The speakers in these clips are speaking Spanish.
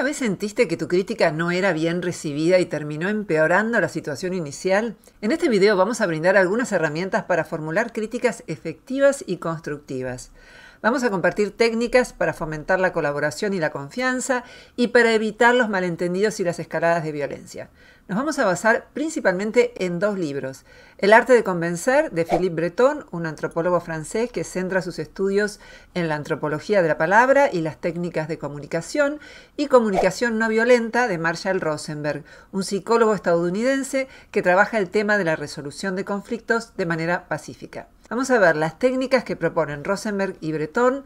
¿Alguna vez sentiste que tu crítica no era bien recibida y terminó empeorando la situación inicial? En este video vamos a brindar algunas herramientas para formular críticas efectivas y constructivas. Vamos a compartir técnicas para fomentar la colaboración y la confianza y para evitar los malentendidos y las escaladas de violencia. Nos vamos a basar principalmente en dos libros. El arte de convencer de Philippe Breton, un antropólogo francés que centra sus estudios en la antropología de la palabra y las técnicas de comunicación, y Comunicación no violenta de Marshall Rosenberg, un psicólogo estadounidense que trabaja el tema de la resolución de conflictos de manera pacífica. Vamos a ver las técnicas que proponen Rosenberg y Breton,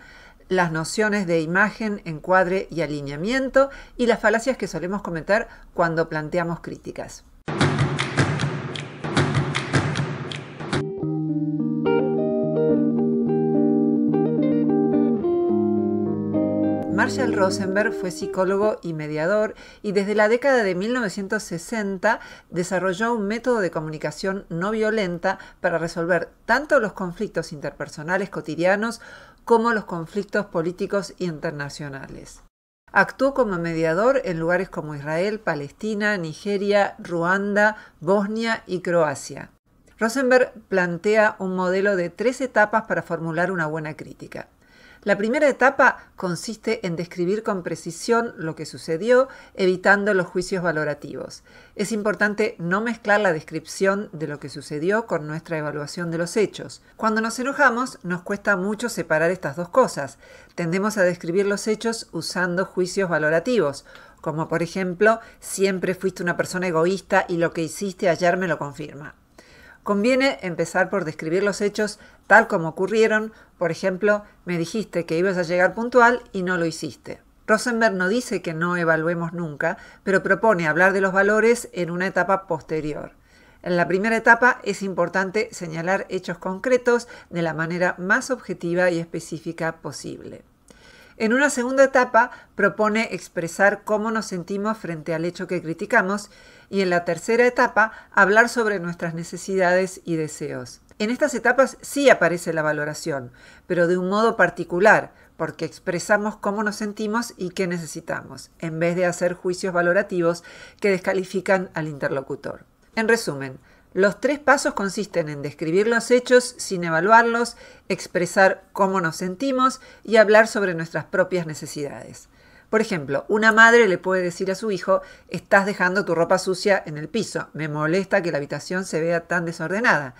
las nociones de imagen, encuadre y alineamiento y las falacias que solemos cometer cuando planteamos críticas. Marshall Rosenberg fue psicólogo y mediador y desde la década de 1960 desarrolló un método de comunicación no violenta para resolver tanto los conflictos interpersonales cotidianos como los conflictos políticos y internacionales. Actuó como mediador en lugares como Israel, Palestina, Nigeria, Ruanda, Bosnia y Croacia. Rosenberg plantea un modelo de tres etapas para formular una buena crítica. La primera etapa consiste en describir con precisión lo que sucedió, evitando los juicios valorativos. Es importante no mezclar la descripción de lo que sucedió con nuestra evaluación de los hechos. Cuando nos enojamos, nos cuesta mucho separar estas dos cosas. Tendemos a describir los hechos usando juicios valorativos, como por ejemplo, siempre fuiste una persona egoísta y lo que hiciste ayer me lo confirma. Conviene empezar por describir los hechos tal como ocurrieron. Por ejemplo, me dijiste que ibas a llegar puntual y no lo hiciste. Rosenberg no dice que no evaluemos nunca, pero propone hablar de los valores en una etapa posterior. En la primera etapa es importante señalar hechos concretos de la manera más objetiva y específica posible. En una segunda etapa propone expresar cómo nos sentimos frente al hecho que criticamos y en la tercera etapa hablar sobre nuestras necesidades y deseos. En estas etapas sí aparece la valoración, pero de un modo particular, porque expresamos cómo nos sentimos y qué necesitamos, en vez de hacer juicios valorativos que descalifican al interlocutor. En resumen, los tres pasos consisten en describir los hechos sin evaluarlos, expresar cómo nos sentimos y hablar sobre nuestras propias necesidades. Por ejemplo, una madre le puede decir a su hijo, estás dejando tu ropa sucia en el piso, me molesta que la habitación se vea tan desordenada,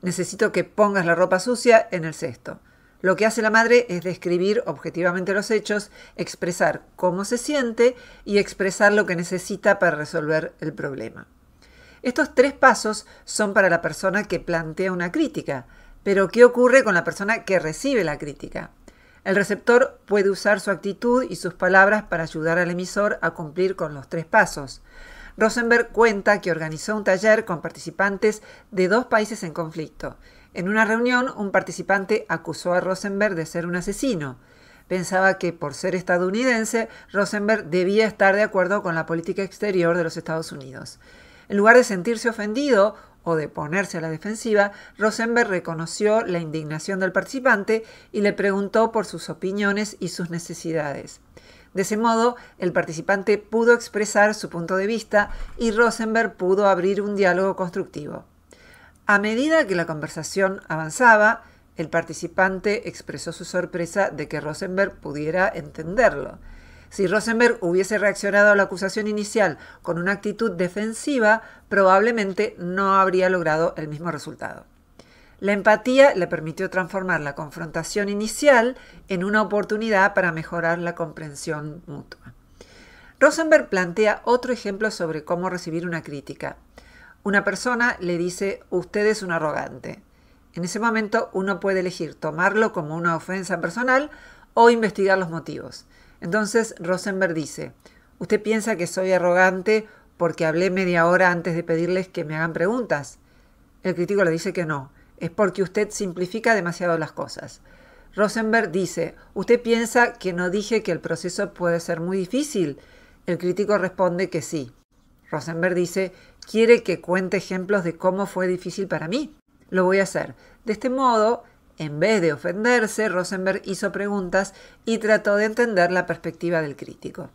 necesito que pongas la ropa sucia en el cesto. Lo que hace la madre es describir objetivamente los hechos, expresar cómo se siente y expresar lo que necesita para resolver el problema. Estos tres pasos son para la persona que plantea una crítica, pero ¿qué ocurre con la persona que recibe la crítica? El receptor puede usar su actitud y sus palabras para ayudar al emisor a cumplir con los tres pasos. Rosenberg cuenta que organizó un taller con participantes de dos países en conflicto. En una reunión, un participante acusó a Rosenberg de ser un asesino. Pensaba que por ser estadounidense, Rosenberg debía estar de acuerdo con la política exterior de los Estados Unidos. En lugar de sentirse ofendido, de ponerse a la defensiva, Rosenberg reconoció la indignación del participante y le preguntó por sus opiniones y sus necesidades. De ese modo, el participante pudo expresar su punto de vista y Rosenberg pudo abrir un diálogo constructivo. A medida que la conversación avanzaba, el participante expresó su sorpresa de que Rosenberg pudiera entenderlo. Si Rosenberg hubiese reaccionado a la acusación inicial con una actitud defensiva, probablemente no habría logrado el mismo resultado. La empatía le permitió transformar la confrontación inicial en una oportunidad para mejorar la comprensión mutua. Rosenberg plantea otro ejemplo sobre cómo recibir una crítica. Una persona le dice, usted es un arrogante. En ese momento uno puede elegir tomarlo como una ofensa personal o investigar los motivos. Entonces Rosenberg dice, ¿usted piensa que soy arrogante porque hablé media hora antes de pedirles que me hagan preguntas? El crítico le dice que no, es porque usted simplifica demasiado las cosas. Rosenberg dice, ¿usted piensa que no dije que el proceso puede ser muy difícil? El crítico responde que sí. Rosenberg dice, ¿quiere que cuente ejemplos de cómo fue difícil para mí? Lo voy a hacer. De este modo, en vez de ofenderse, Rosenberg hizo preguntas y trató de entender la perspectiva del crítico.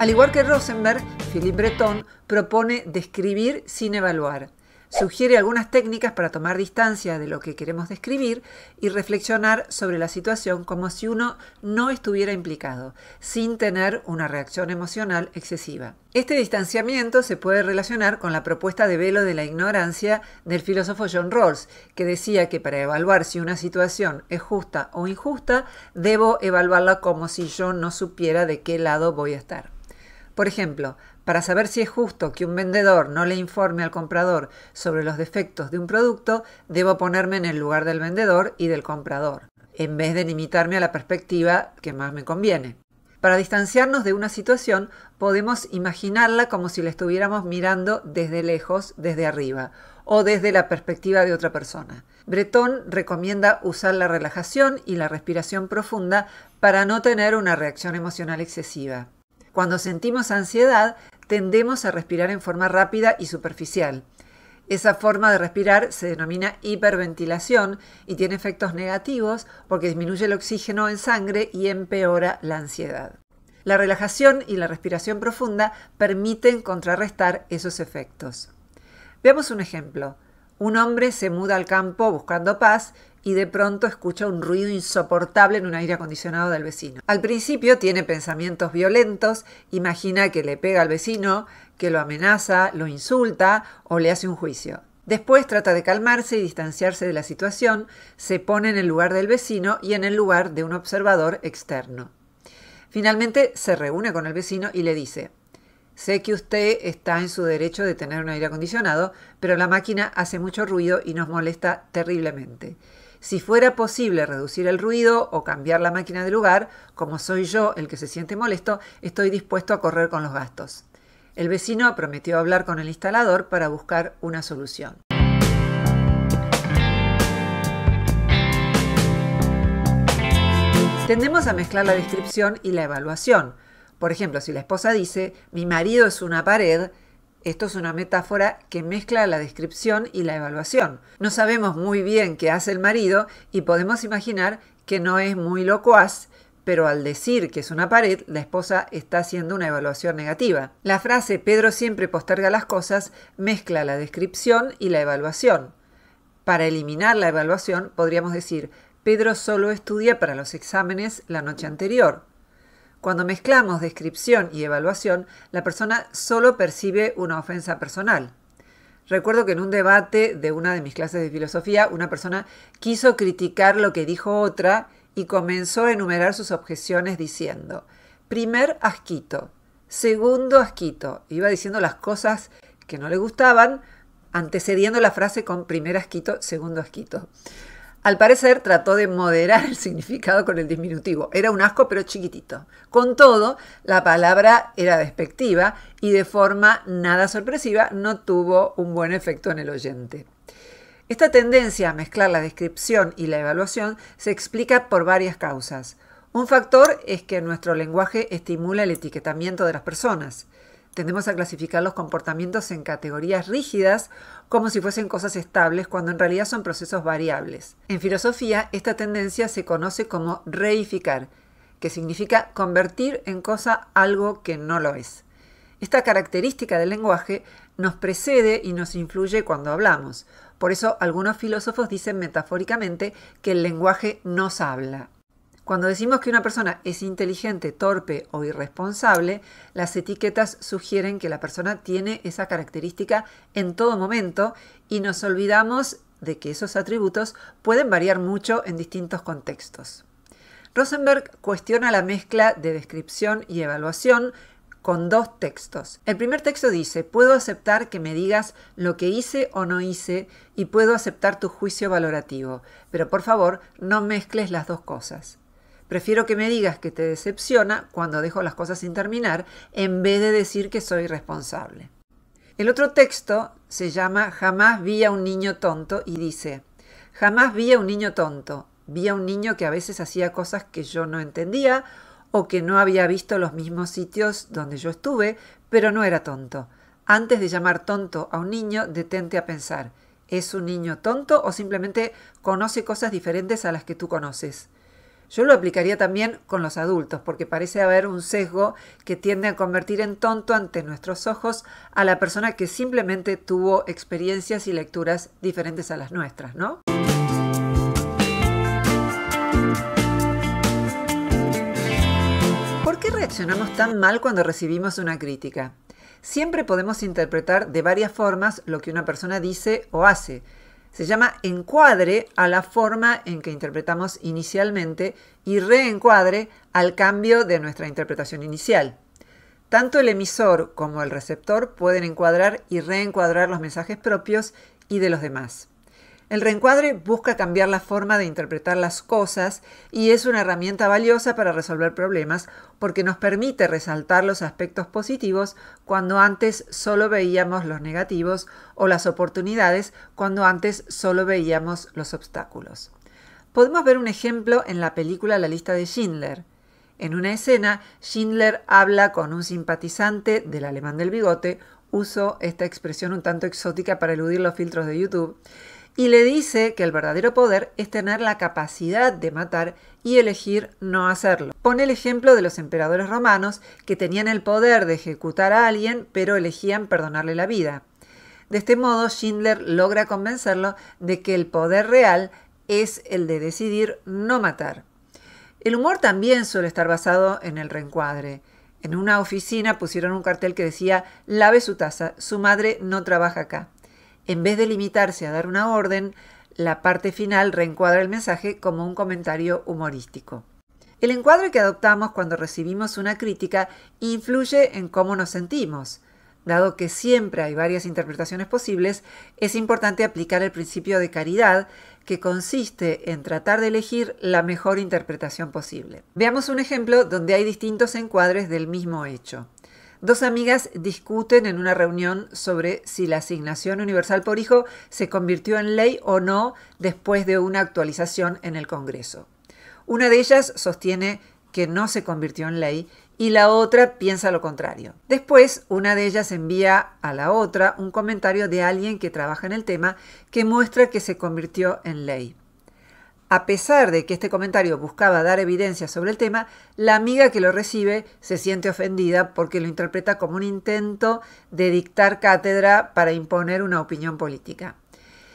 Al igual que Rosenberg, Philippe Breton propone describir sin evaluar. Sugiere algunas técnicas para tomar distancia de lo que queremos describir y reflexionar sobre la situación como si uno no estuviera implicado, sin tener una reacción emocional excesiva. Este distanciamiento se puede relacionar con la propuesta de velo de la ignorancia del filósofo John Rawls, que decía que para evaluar si una situación es justa o injusta, debo evaluarla como si yo no supiera de qué lado voy a estar. Por ejemplo, para saber si es justo que un vendedor no le informe al comprador sobre los defectos de un producto, debo ponerme en el lugar del vendedor y del comprador, en vez de limitarme a la perspectiva que más me conviene. Para distanciarnos de una situación, podemos imaginarla como si la estuviéramos mirando desde lejos, desde arriba, o desde la perspectiva de otra persona. Breton recomienda usar la relajación y la respiración profunda para no tener una reacción emocional excesiva. Cuando sentimos ansiedad, tendemos a respirar en forma rápida y superficial. Esa forma de respirar se denomina hiperventilación y tiene efectos negativos porque disminuye el oxígeno en sangre y empeora la ansiedad. La relajación y la respiración profunda permiten contrarrestar esos efectos. Veamos un ejemplo. Un hombre se muda al campo buscando paz y de pronto escucha un ruido insoportable en un aire acondicionado del vecino. Al principio tiene pensamientos violentos, imagina que le pega al vecino, que lo amenaza, lo insulta o le hace un juicio. Después trata de calmarse y distanciarse de la situación, se pone en el lugar del vecino y en el lugar de un observador externo. Finalmente se reúne con el vecino y le dice, Sé que usted está en su derecho de tener un aire acondicionado, pero la máquina hace mucho ruido y nos molesta terriblemente. Si fuera posible reducir el ruido o cambiar la máquina de lugar, como soy yo el que se siente molesto, estoy dispuesto a correr con los gastos. El vecino prometió hablar con el instalador para buscar una solución. Tendemos a mezclar la descripción y la evaluación. Por ejemplo, si la esposa dice, mi marido es una pared, esto es una metáfora que mezcla la descripción y la evaluación. No sabemos muy bien qué hace el marido y podemos imaginar que no es muy locuaz, pero al decir que es una pared, la esposa está haciendo una evaluación negativa. La frase Pedro siempre posterga las cosas mezcla la descripción y la evaluación. Para eliminar la evaluación podríamos decir Pedro solo estudia para los exámenes la noche anterior. Cuando mezclamos descripción y evaluación, la persona solo percibe una ofensa personal. Recuerdo que en un debate de una de mis clases de filosofía, una persona quiso criticar lo que dijo otra y comenzó a enumerar sus objeciones diciendo, primer asquito, segundo asquito, iba diciendo las cosas que no le gustaban, antecediendo la frase con primer asquito, segundo asquito. Al parecer trató de moderar el significado con el disminutivo. Era un asco pero chiquitito. Con todo, la palabra era despectiva y de forma nada sorpresiva no tuvo un buen efecto en el oyente. Esta tendencia a mezclar la descripción y la evaluación se explica por varias causas. Un factor es que nuestro lenguaje estimula el etiquetamiento de las personas. Tendemos a clasificar los comportamientos en categorías rígidas como si fuesen cosas estables cuando en realidad son procesos variables. En filosofía, esta tendencia se conoce como reificar, que significa convertir en cosa algo que no lo es. Esta característica del lenguaje nos precede y nos influye cuando hablamos. Por eso algunos filósofos dicen metafóricamente que el lenguaje nos habla. Cuando decimos que una persona es inteligente, torpe o irresponsable, las etiquetas sugieren que la persona tiene esa característica en todo momento y nos olvidamos de que esos atributos pueden variar mucho en distintos contextos. Rosenberg cuestiona la mezcla de descripción y evaluación con dos textos. El primer texto dice, puedo aceptar que me digas lo que hice o no hice y puedo aceptar tu juicio valorativo, pero por favor no mezcles las dos cosas. Prefiero que me digas que te decepciona cuando dejo las cosas sin terminar en vez de decir que soy responsable. El otro texto se llama Jamás vi a un niño tonto y dice, jamás vi a un niño tonto, vi a un niño que a veces hacía cosas que yo no entendía o que no había visto los mismos sitios donde yo estuve, pero no era tonto. Antes de llamar tonto a un niño, detente a pensar, ¿es un niño tonto o simplemente conoce cosas diferentes a las que tú conoces? Yo lo aplicaría también con los adultos, porque parece haber un sesgo que tiende a convertir en tonto ante nuestros ojos a la persona que simplemente tuvo experiencias y lecturas diferentes a las nuestras, ¿no? ¿Por qué reaccionamos tan mal cuando recibimos una crítica? Siempre podemos interpretar de varias formas lo que una persona dice o hace se llama encuadre a la forma en que interpretamos inicialmente y reencuadre al cambio de nuestra interpretación inicial. Tanto el emisor como el receptor pueden encuadrar y reencuadrar los mensajes propios y de los demás. El reencuadre busca cambiar la forma de interpretar las cosas y es una herramienta valiosa para resolver problemas porque nos permite resaltar los aspectos positivos cuando antes solo veíamos los negativos o las oportunidades cuando antes solo veíamos los obstáculos. Podemos ver un ejemplo en la película La lista de Schindler. En una escena, Schindler habla con un simpatizante del alemán del bigote, uso esta expresión un tanto exótica para eludir los filtros de YouTube, y le dice que el verdadero poder es tener la capacidad de matar y elegir no hacerlo. Pone el ejemplo de los emperadores romanos que tenían el poder de ejecutar a alguien pero elegían perdonarle la vida. De este modo, Schindler logra convencerlo de que el poder real es el de decidir no matar. El humor también suele estar basado en el reencuadre. En una oficina pusieron un cartel que decía, lave su taza, su madre no trabaja acá. En vez de limitarse a dar una orden, la parte final reencuadra el mensaje como un comentario humorístico. El encuadre que adoptamos cuando recibimos una crítica influye en cómo nos sentimos. Dado que siempre hay varias interpretaciones posibles, es importante aplicar el principio de caridad, que consiste en tratar de elegir la mejor interpretación posible. Veamos un ejemplo donde hay distintos encuadres del mismo hecho. Dos amigas discuten en una reunión sobre si la asignación universal por hijo se convirtió en ley o no después de una actualización en el Congreso. Una de ellas sostiene que no se convirtió en ley y la otra piensa lo contrario. Después, una de ellas envía a la otra un comentario de alguien que trabaja en el tema que muestra que se convirtió en ley. A pesar de que este comentario buscaba dar evidencia sobre el tema, la amiga que lo recibe se siente ofendida porque lo interpreta como un intento de dictar cátedra para imponer una opinión política.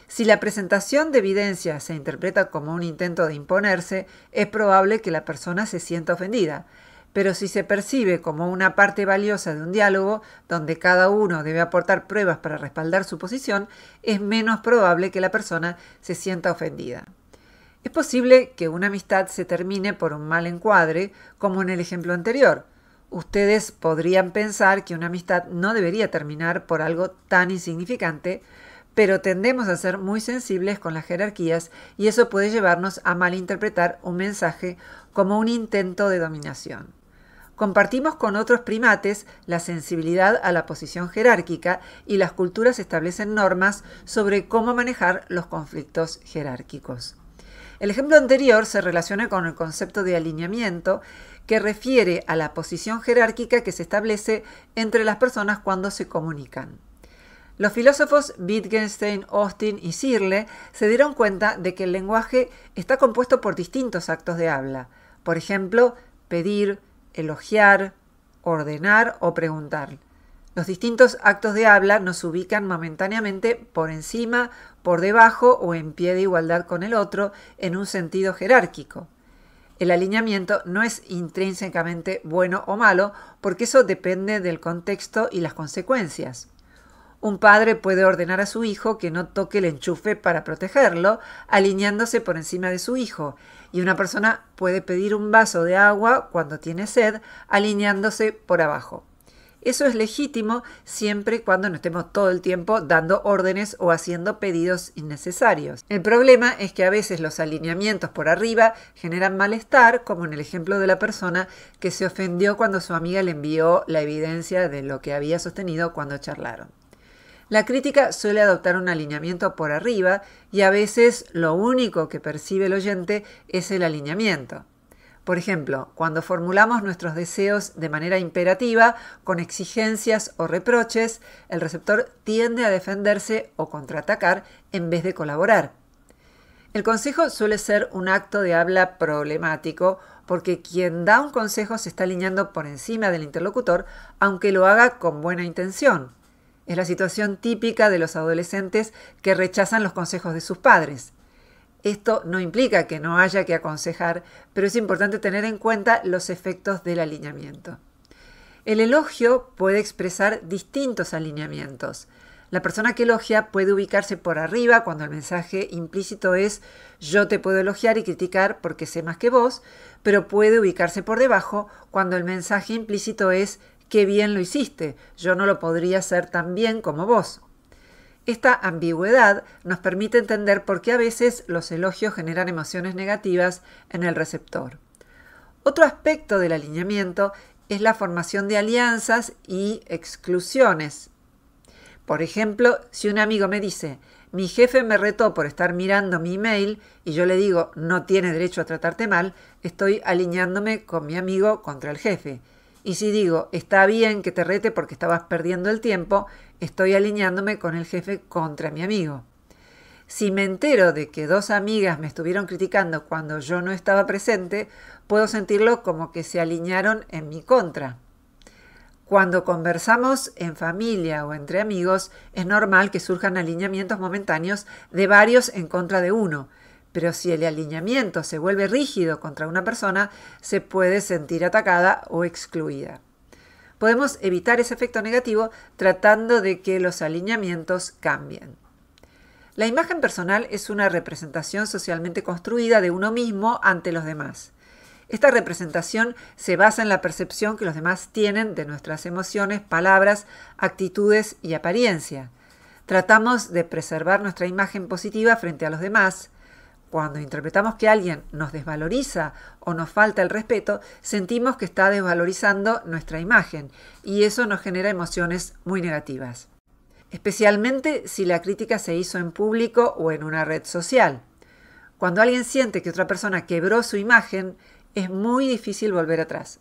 Si la presentación de evidencia se interpreta como un intento de imponerse, es probable que la persona se sienta ofendida pero si se percibe como una parte valiosa de un diálogo, donde cada uno debe aportar pruebas para respaldar su posición, es menos probable que la persona se sienta ofendida. Es posible que una amistad se termine por un mal encuadre, como en el ejemplo anterior. Ustedes podrían pensar que una amistad no debería terminar por algo tan insignificante, pero tendemos a ser muy sensibles con las jerarquías y eso puede llevarnos a malinterpretar un mensaje como un intento de dominación. Compartimos con otros primates la sensibilidad a la posición jerárquica y las culturas establecen normas sobre cómo manejar los conflictos jerárquicos. El ejemplo anterior se relaciona con el concepto de alineamiento que refiere a la posición jerárquica que se establece entre las personas cuando se comunican. Los filósofos Wittgenstein, Austin y Sirle se dieron cuenta de que el lenguaje está compuesto por distintos actos de habla, por ejemplo, pedir, elogiar, ordenar o preguntar. Los distintos actos de habla nos ubican momentáneamente por encima por debajo o en pie de igualdad con el otro en un sentido jerárquico. El alineamiento no es intrínsecamente bueno o malo porque eso depende del contexto y las consecuencias. Un padre puede ordenar a su hijo que no toque el enchufe para protegerlo, alineándose por encima de su hijo, y una persona puede pedir un vaso de agua cuando tiene sed, alineándose por abajo. Eso es legítimo siempre y cuando no estemos todo el tiempo dando órdenes o haciendo pedidos innecesarios. El problema es que a veces los alineamientos por arriba generan malestar, como en el ejemplo de la persona que se ofendió cuando su amiga le envió la evidencia de lo que había sostenido cuando charlaron. La crítica suele adoptar un alineamiento por arriba y a veces lo único que percibe el oyente es el alineamiento. Por ejemplo, cuando formulamos nuestros deseos de manera imperativa, con exigencias o reproches, el receptor tiende a defenderse o contraatacar en vez de colaborar. El consejo suele ser un acto de habla problemático porque quien da un consejo se está alineando por encima del interlocutor, aunque lo haga con buena intención. Es la situación típica de los adolescentes que rechazan los consejos de sus padres. Esto no implica que no haya que aconsejar, pero es importante tener en cuenta los efectos del alineamiento. El elogio puede expresar distintos alineamientos. La persona que elogia puede ubicarse por arriba cuando el mensaje implícito es yo te puedo elogiar y criticar porque sé más que vos, pero puede ubicarse por debajo cuando el mensaje implícito es qué bien lo hiciste, yo no lo podría hacer tan bien como vos esta ambigüedad nos permite entender por qué a veces los elogios generan emociones negativas en el receptor. Otro aspecto del alineamiento es la formación de alianzas y exclusiones. Por ejemplo, si un amigo me dice, mi jefe me retó por estar mirando mi email y yo le digo, no tiene derecho a tratarte mal, estoy alineándome con mi amigo contra el jefe. Y si digo, está bien que te rete porque estabas perdiendo el tiempo, estoy alineándome con el jefe contra mi amigo. Si me entero de que dos amigas me estuvieron criticando cuando yo no estaba presente, puedo sentirlo como que se alinearon en mi contra. Cuando conversamos en familia o entre amigos, es normal que surjan alineamientos momentáneos de varios en contra de uno, pero si el alineamiento se vuelve rígido contra una persona, se puede sentir atacada o excluida. Podemos evitar ese efecto negativo tratando de que los alineamientos cambien. La imagen personal es una representación socialmente construida de uno mismo ante los demás. Esta representación se basa en la percepción que los demás tienen de nuestras emociones, palabras, actitudes y apariencia. Tratamos de preservar nuestra imagen positiva frente a los demás. Cuando interpretamos que alguien nos desvaloriza o nos falta el respeto, sentimos que está desvalorizando nuestra imagen y eso nos genera emociones muy negativas, especialmente si la crítica se hizo en público o en una red social. Cuando alguien siente que otra persona quebró su imagen, es muy difícil volver atrás.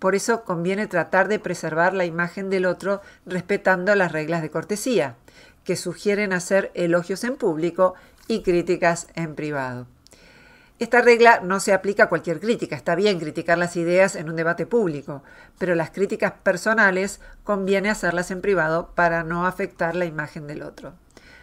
Por eso conviene tratar de preservar la imagen del otro respetando las reglas de cortesía, que sugieren hacer elogios en público y críticas en privado. Esta regla no se aplica a cualquier crítica. Está bien criticar las ideas en un debate público, pero las críticas personales conviene hacerlas en privado para no afectar la imagen del otro.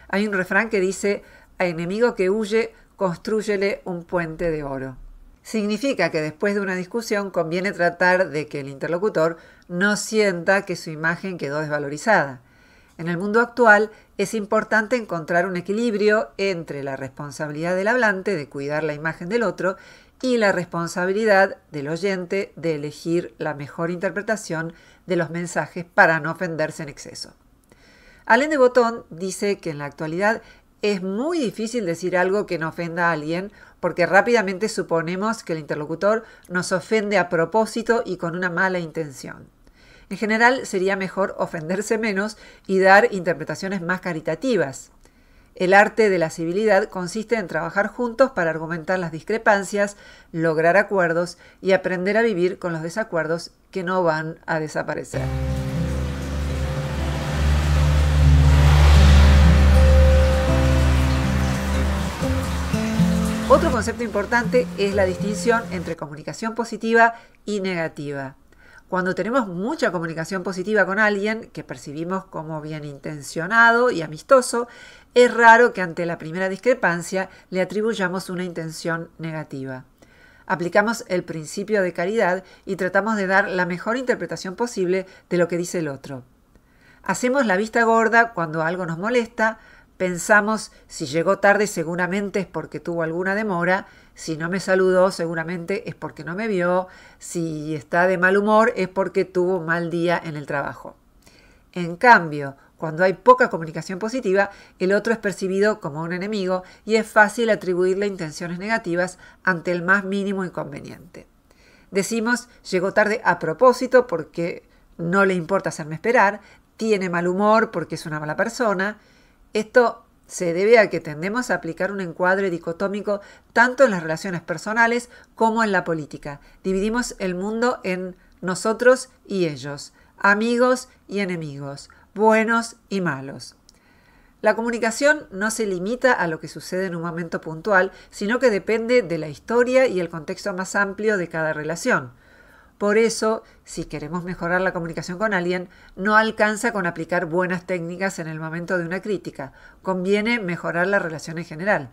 Hay un refrán que dice, a enemigo que huye, construyele un puente de oro. Significa que después de una discusión conviene tratar de que el interlocutor no sienta que su imagen quedó desvalorizada. En el mundo actual, es importante encontrar un equilibrio entre la responsabilidad del hablante de cuidar la imagen del otro y la responsabilidad del oyente de elegir la mejor interpretación de los mensajes para no ofenderse en exceso. Alain de Botón dice que en la actualidad es muy difícil decir algo que no ofenda a alguien porque rápidamente suponemos que el interlocutor nos ofende a propósito y con una mala intención. En general sería mejor ofenderse menos y dar interpretaciones más caritativas. El arte de la civilidad consiste en trabajar juntos para argumentar las discrepancias, lograr acuerdos y aprender a vivir con los desacuerdos que no van a desaparecer. Otro concepto importante es la distinción entre comunicación positiva y negativa. Cuando tenemos mucha comunicación positiva con alguien que percibimos como bien intencionado y amistoso, es raro que ante la primera discrepancia le atribuyamos una intención negativa. Aplicamos el principio de caridad y tratamos de dar la mejor interpretación posible de lo que dice el otro. Hacemos la vista gorda cuando algo nos molesta, Pensamos, si llegó tarde seguramente es porque tuvo alguna demora, si no me saludó seguramente es porque no me vio, si está de mal humor es porque tuvo un mal día en el trabajo. En cambio, cuando hay poca comunicación positiva, el otro es percibido como un enemigo y es fácil atribuirle intenciones negativas ante el más mínimo inconveniente. Decimos, llegó tarde a propósito porque no le importa hacerme esperar, tiene mal humor porque es una mala persona, esto se debe a que tendemos a aplicar un encuadre dicotómico tanto en las relaciones personales como en la política. Dividimos el mundo en nosotros y ellos, amigos y enemigos, buenos y malos. La comunicación no se limita a lo que sucede en un momento puntual, sino que depende de la historia y el contexto más amplio de cada relación. Por eso, si queremos mejorar la comunicación con alguien, no alcanza con aplicar buenas técnicas en el momento de una crítica. Conviene mejorar la relación en general.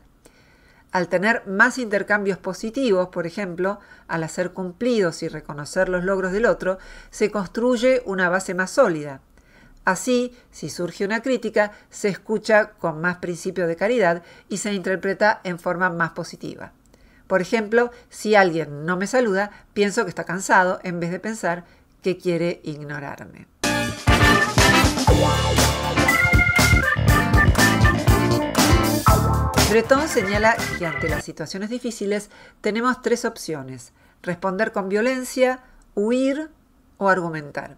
Al tener más intercambios positivos, por ejemplo, al hacer cumplidos y reconocer los logros del otro, se construye una base más sólida. Así, si surge una crítica, se escucha con más principio de caridad y se interpreta en forma más positiva. Por ejemplo, si alguien no me saluda, pienso que está cansado en vez de pensar que quiere ignorarme. Breton señala que ante las situaciones difíciles tenemos tres opciones, responder con violencia, huir o argumentar.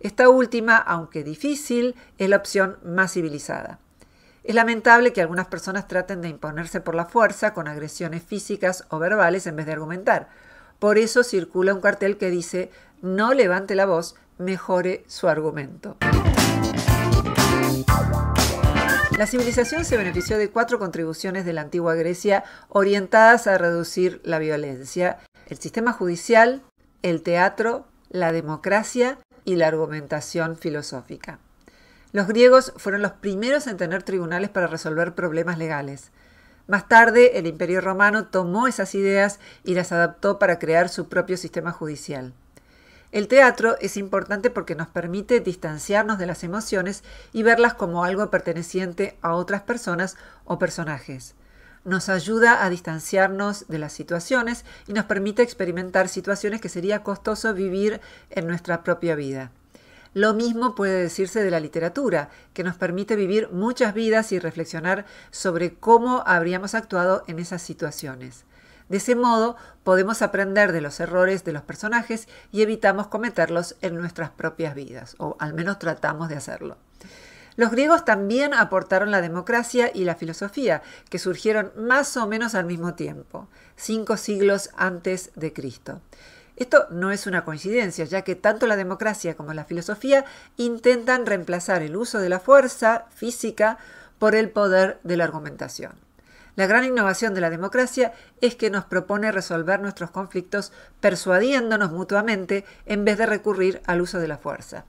Esta última, aunque difícil, es la opción más civilizada. Es lamentable que algunas personas traten de imponerse por la fuerza con agresiones físicas o verbales en vez de argumentar. Por eso circula un cartel que dice no levante la voz, mejore su argumento. La civilización se benefició de cuatro contribuciones de la antigua Grecia orientadas a reducir la violencia, el sistema judicial, el teatro, la democracia y la argumentación filosófica. Los griegos fueron los primeros en tener tribunales para resolver problemas legales. Más tarde, el Imperio romano tomó esas ideas y las adaptó para crear su propio sistema judicial. El teatro es importante porque nos permite distanciarnos de las emociones y verlas como algo perteneciente a otras personas o personajes. Nos ayuda a distanciarnos de las situaciones y nos permite experimentar situaciones que sería costoso vivir en nuestra propia vida. Lo mismo puede decirse de la literatura, que nos permite vivir muchas vidas y reflexionar sobre cómo habríamos actuado en esas situaciones. De ese modo, podemos aprender de los errores de los personajes y evitamos cometerlos en nuestras propias vidas, o al menos tratamos de hacerlo. Los griegos también aportaron la democracia y la filosofía, que surgieron más o menos al mismo tiempo, cinco siglos antes de Cristo. Esto no es una coincidencia, ya que tanto la democracia como la filosofía intentan reemplazar el uso de la fuerza física por el poder de la argumentación. La gran innovación de la democracia es que nos propone resolver nuestros conflictos persuadiéndonos mutuamente en vez de recurrir al uso de la fuerza.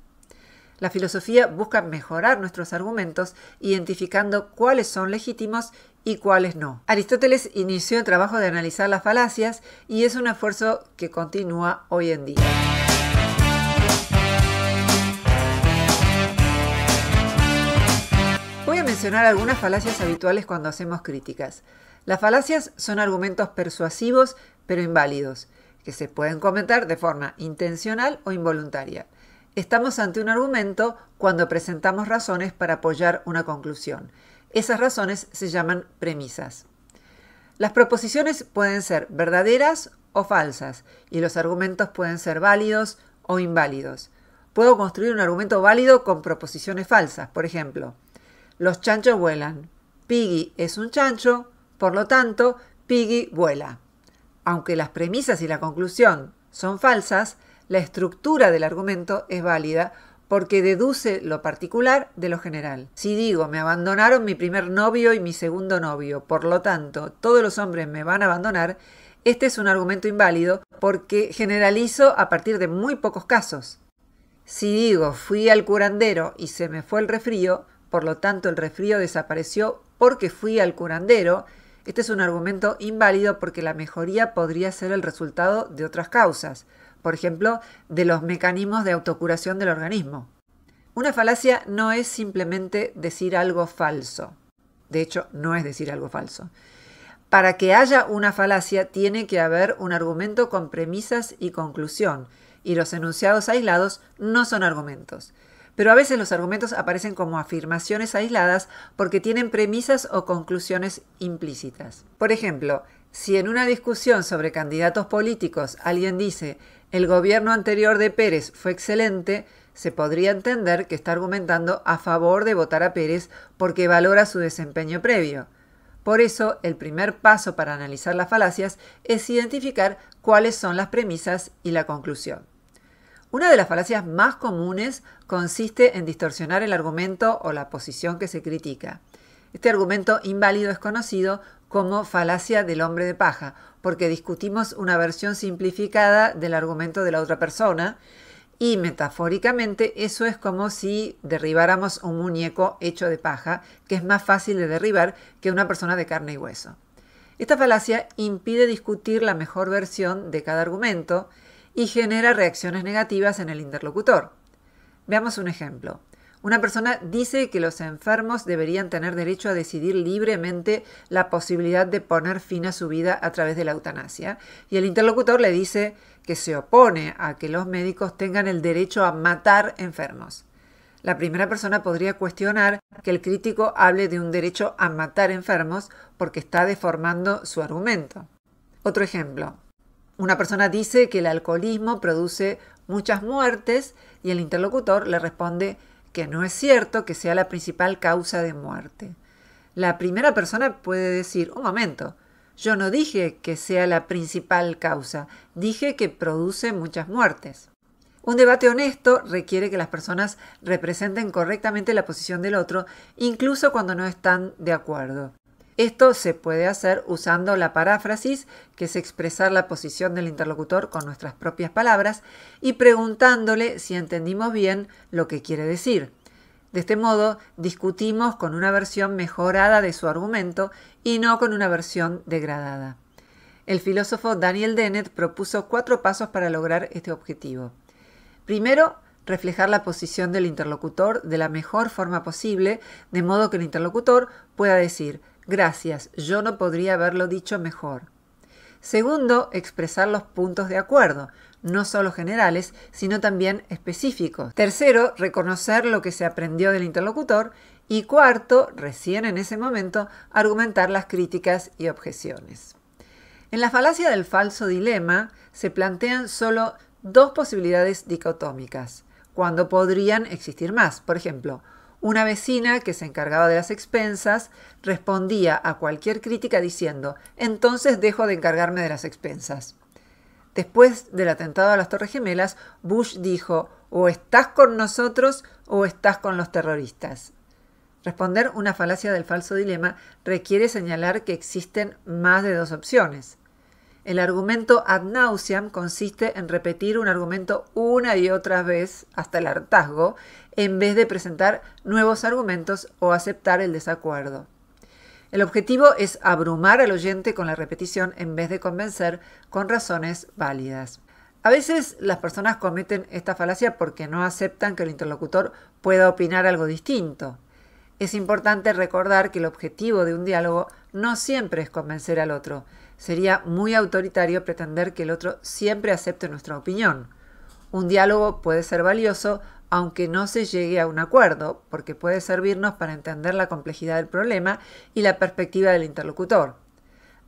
La filosofía busca mejorar nuestros argumentos identificando cuáles son legítimos y cuáles no. Aristóteles inició el trabajo de analizar las falacias y es un esfuerzo que continúa hoy en día. Voy a mencionar algunas falacias habituales cuando hacemos críticas. Las falacias son argumentos persuasivos pero inválidos, que se pueden comentar de forma intencional o involuntaria. Estamos ante un argumento cuando presentamos razones para apoyar una conclusión. Esas razones se llaman premisas. Las proposiciones pueden ser verdaderas o falsas y los argumentos pueden ser válidos o inválidos. Puedo construir un argumento válido con proposiciones falsas, por ejemplo, los chanchos vuelan. Piggy es un chancho, por lo tanto, Piggy vuela. Aunque las premisas y la conclusión son falsas, la estructura del argumento es válida porque deduce lo particular de lo general. Si digo, me abandonaron mi primer novio y mi segundo novio, por lo tanto, todos los hombres me van a abandonar, este es un argumento inválido porque generalizo a partir de muy pocos casos. Si digo, fui al curandero y se me fue el refrío, por lo tanto el refrío desapareció porque fui al curandero, este es un argumento inválido porque la mejoría podría ser el resultado de otras causas por ejemplo, de los mecanismos de autocuración del organismo. Una falacia no es simplemente decir algo falso. De hecho, no es decir algo falso. Para que haya una falacia tiene que haber un argumento con premisas y conclusión, y los enunciados aislados no son argumentos. Pero a veces los argumentos aparecen como afirmaciones aisladas porque tienen premisas o conclusiones implícitas. Por ejemplo, si en una discusión sobre candidatos políticos alguien dice el gobierno anterior de Pérez fue excelente, se podría entender que está argumentando a favor de votar a Pérez porque valora su desempeño previo. Por eso, el primer paso para analizar las falacias es identificar cuáles son las premisas y la conclusión. Una de las falacias más comunes consiste en distorsionar el argumento o la posición que se critica. Este argumento inválido es conocido como falacia del hombre de paja, porque discutimos una versión simplificada del argumento de la otra persona y metafóricamente eso es como si derribáramos un muñeco hecho de paja, que es más fácil de derribar que una persona de carne y hueso. Esta falacia impide discutir la mejor versión de cada argumento y genera reacciones negativas en el interlocutor. Veamos un ejemplo. Una persona dice que los enfermos deberían tener derecho a decidir libremente la posibilidad de poner fin a su vida a través de la eutanasia y el interlocutor le dice que se opone a que los médicos tengan el derecho a matar enfermos. La primera persona podría cuestionar que el crítico hable de un derecho a matar enfermos porque está deformando su argumento. Otro ejemplo. Una persona dice que el alcoholismo produce muchas muertes y el interlocutor le responde que no es cierto que sea la principal causa de muerte. La primera persona puede decir, un momento, yo no dije que sea la principal causa, dije que produce muchas muertes. Un debate honesto requiere que las personas representen correctamente la posición del otro, incluso cuando no están de acuerdo. Esto se puede hacer usando la paráfrasis, que es expresar la posición del interlocutor con nuestras propias palabras, y preguntándole si entendimos bien lo que quiere decir. De este modo, discutimos con una versión mejorada de su argumento y no con una versión degradada. El filósofo Daniel Dennett propuso cuatro pasos para lograr este objetivo. Primero, reflejar la posición del interlocutor de la mejor forma posible, de modo que el interlocutor pueda decir, Gracias, yo no podría haberlo dicho mejor. Segundo, expresar los puntos de acuerdo, no solo generales, sino también específicos. Tercero, reconocer lo que se aprendió del interlocutor. Y cuarto, recién en ese momento, argumentar las críticas y objeciones. En la falacia del falso dilema se plantean solo dos posibilidades dicotómicas, cuando podrían existir más. Por ejemplo, una vecina que se encargaba de las expensas respondía a cualquier crítica diciendo, entonces dejo de encargarme de las expensas. Después del atentado a las Torres Gemelas, Bush dijo, o estás con nosotros o estás con los terroristas. Responder una falacia del falso dilema requiere señalar que existen más de dos opciones. El argumento ad nauseam consiste en repetir un argumento una y otra vez hasta el hartazgo en vez de presentar nuevos argumentos o aceptar el desacuerdo. El objetivo es abrumar al oyente con la repetición en vez de convencer con razones válidas. A veces las personas cometen esta falacia porque no aceptan que el interlocutor pueda opinar algo distinto. Es importante recordar que el objetivo de un diálogo no siempre es convencer al otro. Sería muy autoritario pretender que el otro siempre acepte nuestra opinión. Un diálogo puede ser valioso aunque no se llegue a un acuerdo, porque puede servirnos para entender la complejidad del problema y la perspectiva del interlocutor.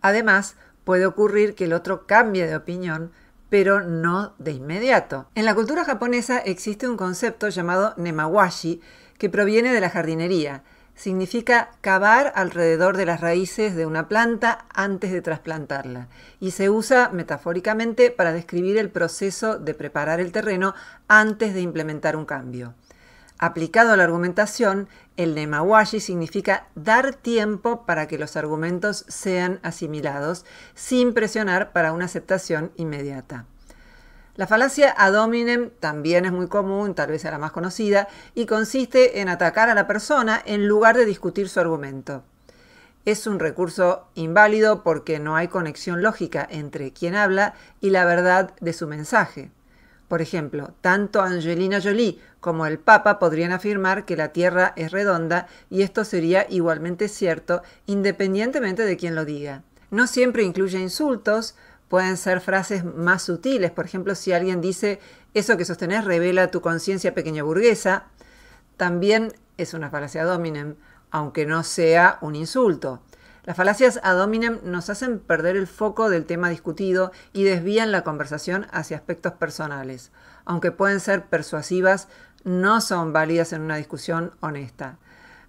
Además, puede ocurrir que el otro cambie de opinión, pero no de inmediato. En la cultura japonesa existe un concepto llamado nemawashi, que proviene de la jardinería, significa cavar alrededor de las raíces de una planta antes de trasplantarla y se usa metafóricamente para describir el proceso de preparar el terreno antes de implementar un cambio. Aplicado a la argumentación, el nemawashi significa dar tiempo para que los argumentos sean asimilados sin presionar para una aceptación inmediata. La falacia ad hominem también es muy común, tal vez sea la más conocida, y consiste en atacar a la persona en lugar de discutir su argumento. Es un recurso inválido porque no hay conexión lógica entre quien habla y la verdad de su mensaje. Por ejemplo, tanto Angelina Jolie como el Papa podrían afirmar que la Tierra es redonda y esto sería igualmente cierto independientemente de quien lo diga. No siempre incluye insultos, pueden ser frases más sutiles. Por ejemplo, si alguien dice, eso que sostenés revela tu conciencia pequeña burguesa, también es una falacia ad hominem, aunque no sea un insulto. Las falacias ad hominem nos hacen perder el foco del tema discutido y desvían la conversación hacia aspectos personales. Aunque pueden ser persuasivas, no son válidas en una discusión honesta.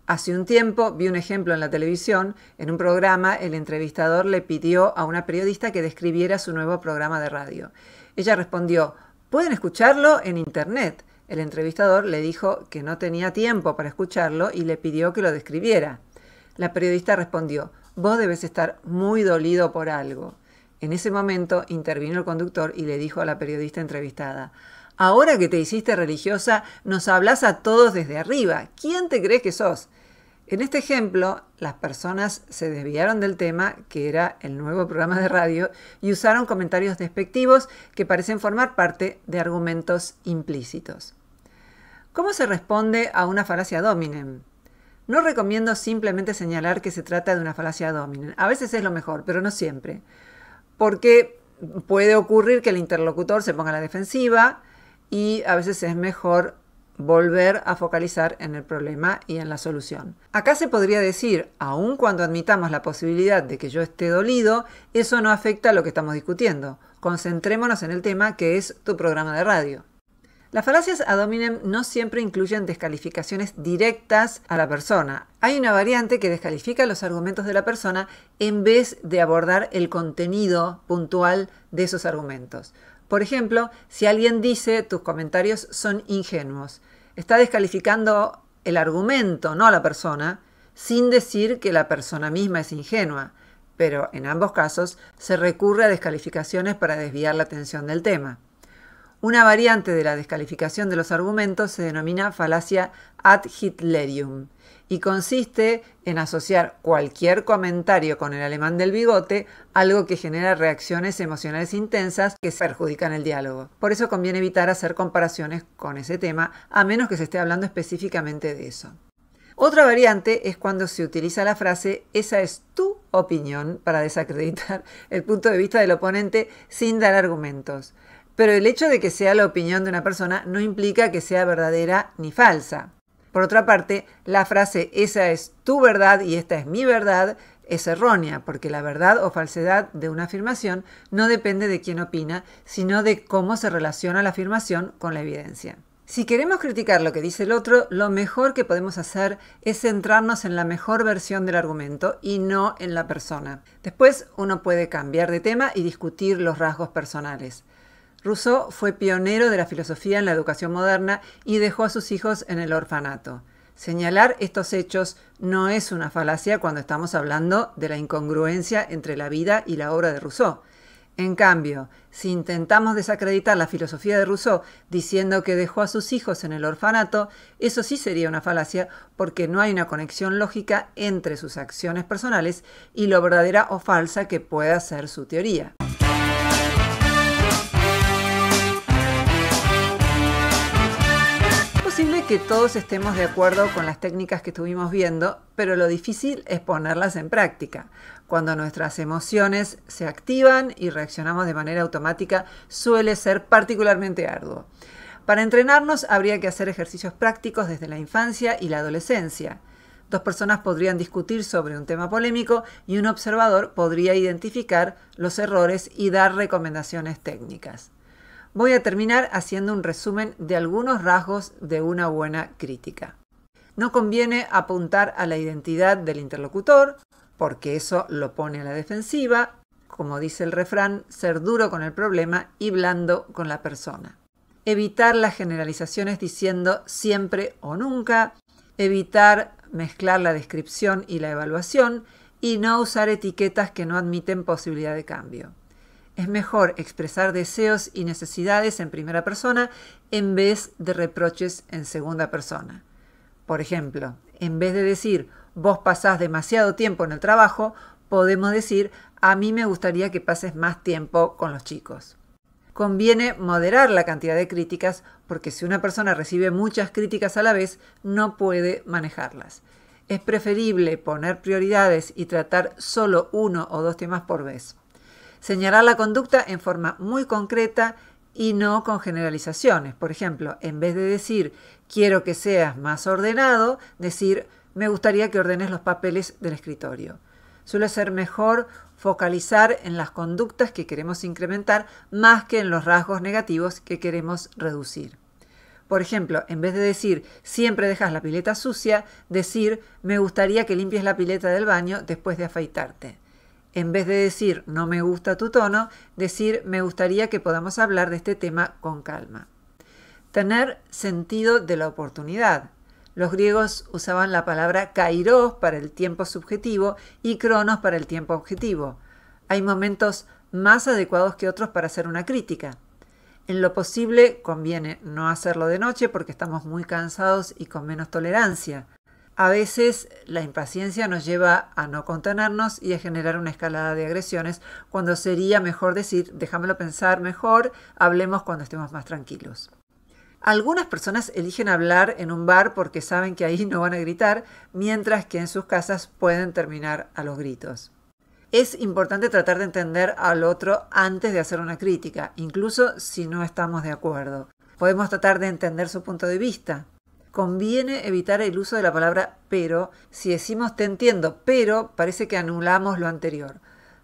Hace un tiempo vi un ejemplo en la televisión. En un programa el entrevistador le pidió a una periodista que describiera su nuevo programa de radio. Ella respondió, pueden escucharlo en Internet. El entrevistador le dijo que no tenía tiempo para escucharlo y le pidió que lo describiera. La periodista respondió, vos debes estar muy dolido por algo. En ese momento intervino el conductor y le dijo a la periodista entrevistada, Ahora que te hiciste religiosa, nos hablas a todos desde arriba. ¿Quién te crees que sos? En este ejemplo, las personas se desviaron del tema, que era el nuevo programa de radio, y usaron comentarios despectivos que parecen formar parte de argumentos implícitos. ¿Cómo se responde a una falacia dominem? No recomiendo simplemente señalar que se trata de una falacia dominem. A veces es lo mejor, pero no siempre. Porque puede ocurrir que el interlocutor se ponga a la defensiva, y a veces es mejor volver a focalizar en el problema y en la solución. Acá se podría decir, aun cuando admitamos la posibilidad de que yo esté dolido, eso no afecta a lo que estamos discutiendo. Concentrémonos en el tema que es tu programa de radio. Las falacias ad hominem no siempre incluyen descalificaciones directas a la persona. Hay una variante que descalifica los argumentos de la persona en vez de abordar el contenido puntual de esos argumentos. Por ejemplo, si alguien dice tus comentarios son ingenuos, está descalificando el argumento, no a la persona, sin decir que la persona misma es ingenua, pero en ambos casos se recurre a descalificaciones para desviar la atención del tema. Una variante de la descalificación de los argumentos se denomina falacia ad Hitlerium y consiste en asociar cualquier comentario con el alemán del bigote, algo que genera reacciones emocionales intensas que perjudican el diálogo. Por eso conviene evitar hacer comparaciones con ese tema, a menos que se esté hablando específicamente de eso. Otra variante es cuando se utiliza la frase esa es tu opinión para desacreditar el punto de vista del oponente sin dar argumentos. Pero el hecho de que sea la opinión de una persona no implica que sea verdadera ni falsa. Por otra parte, la frase esa es tu verdad y esta es mi verdad es errónea, porque la verdad o falsedad de una afirmación no depende de quién opina, sino de cómo se relaciona la afirmación con la evidencia. Si queremos criticar lo que dice el otro, lo mejor que podemos hacer es centrarnos en la mejor versión del argumento y no en la persona. Después uno puede cambiar de tema y discutir los rasgos personales. Rousseau fue pionero de la filosofía en la educación moderna y dejó a sus hijos en el orfanato. Señalar estos hechos no es una falacia cuando estamos hablando de la incongruencia entre la vida y la obra de Rousseau. En cambio, si intentamos desacreditar la filosofía de Rousseau diciendo que dejó a sus hijos en el orfanato, eso sí sería una falacia porque no hay una conexión lógica entre sus acciones personales y lo verdadera o falsa que pueda ser su teoría. que todos estemos de acuerdo con las técnicas que estuvimos viendo, pero lo difícil es ponerlas en práctica. Cuando nuestras emociones se activan y reaccionamos de manera automática, suele ser particularmente arduo. Para entrenarnos habría que hacer ejercicios prácticos desde la infancia y la adolescencia. Dos personas podrían discutir sobre un tema polémico y un observador podría identificar los errores y dar recomendaciones técnicas voy a terminar haciendo un resumen de algunos rasgos de una buena crítica. No conviene apuntar a la identidad del interlocutor, porque eso lo pone a la defensiva, como dice el refrán, ser duro con el problema y blando con la persona. Evitar las generalizaciones diciendo siempre o nunca, evitar mezclar la descripción y la evaluación y no usar etiquetas que no admiten posibilidad de cambio. Es mejor expresar deseos y necesidades en primera persona en vez de reproches en segunda persona. Por ejemplo, en vez de decir vos pasás demasiado tiempo en el trabajo, podemos decir a mí me gustaría que pases más tiempo con los chicos. Conviene moderar la cantidad de críticas porque si una persona recibe muchas críticas a la vez, no puede manejarlas. Es preferible poner prioridades y tratar solo uno o dos temas por vez. Señalar la conducta en forma muy concreta y no con generalizaciones. Por ejemplo, en vez de decir quiero que seas más ordenado, decir me gustaría que ordenes los papeles del escritorio. Suele ser mejor focalizar en las conductas que queremos incrementar más que en los rasgos negativos que queremos reducir. Por ejemplo, en vez de decir siempre dejas la pileta sucia, decir me gustaría que limpies la pileta del baño después de afeitarte en vez de decir no me gusta tu tono, decir me gustaría que podamos hablar de este tema con calma. Tener sentido de la oportunidad. Los griegos usaban la palabra kairos para el tiempo subjetivo y cronos para el tiempo objetivo. Hay momentos más adecuados que otros para hacer una crítica. En lo posible conviene no hacerlo de noche porque estamos muy cansados y con menos tolerancia. A veces la impaciencia nos lleva a no contenernos y a generar una escalada de agresiones, cuando sería mejor decir, déjamelo pensar mejor, hablemos cuando estemos más tranquilos. Algunas personas eligen hablar en un bar porque saben que ahí no van a gritar, mientras que en sus casas pueden terminar a los gritos. Es importante tratar de entender al otro antes de hacer una crítica, incluso si no estamos de acuerdo. Podemos tratar de entender su punto de vista, conviene evitar el uso de la palabra pero. Si decimos te entiendo, pero parece que anulamos lo anterior.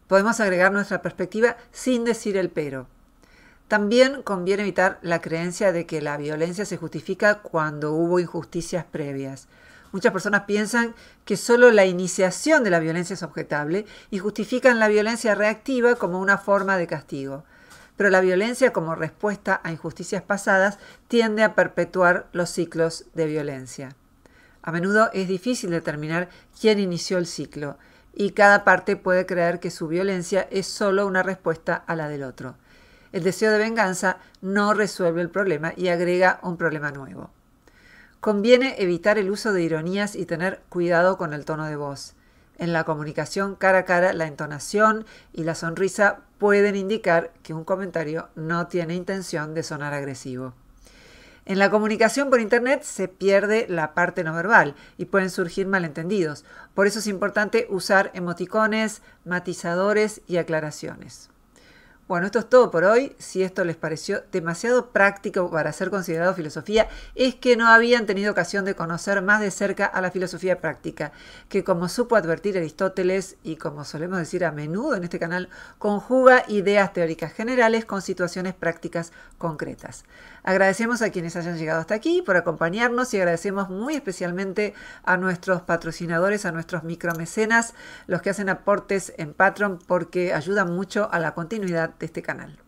Podemos agregar nuestra perspectiva sin decir el pero. También conviene evitar la creencia de que la violencia se justifica cuando hubo injusticias previas. Muchas personas piensan que solo la iniciación de la violencia es objetable y justifican la violencia reactiva como una forma de castigo pero la violencia como respuesta a injusticias pasadas tiende a perpetuar los ciclos de violencia. A menudo es difícil determinar quién inició el ciclo, y cada parte puede creer que su violencia es solo una respuesta a la del otro. El deseo de venganza no resuelve el problema y agrega un problema nuevo. Conviene evitar el uso de ironías y tener cuidado con el tono de voz. En la comunicación cara a cara, la entonación y la sonrisa pueden indicar que un comentario no tiene intención de sonar agresivo. En la comunicación por Internet se pierde la parte no verbal y pueden surgir malentendidos. Por eso es importante usar emoticones, matizadores y aclaraciones. Bueno, esto es todo por hoy. Si esto les pareció demasiado práctico para ser considerado filosofía, es que no habían tenido ocasión de conocer más de cerca a la filosofía práctica, que como supo advertir Aristóteles y como solemos decir a menudo en este canal, conjuga ideas teóricas generales con situaciones prácticas concretas. Agradecemos a quienes hayan llegado hasta aquí por acompañarnos y agradecemos muy especialmente a nuestros patrocinadores, a nuestros micromecenas, los que hacen aportes en Patreon porque ayudan mucho a la continuidad de este canal.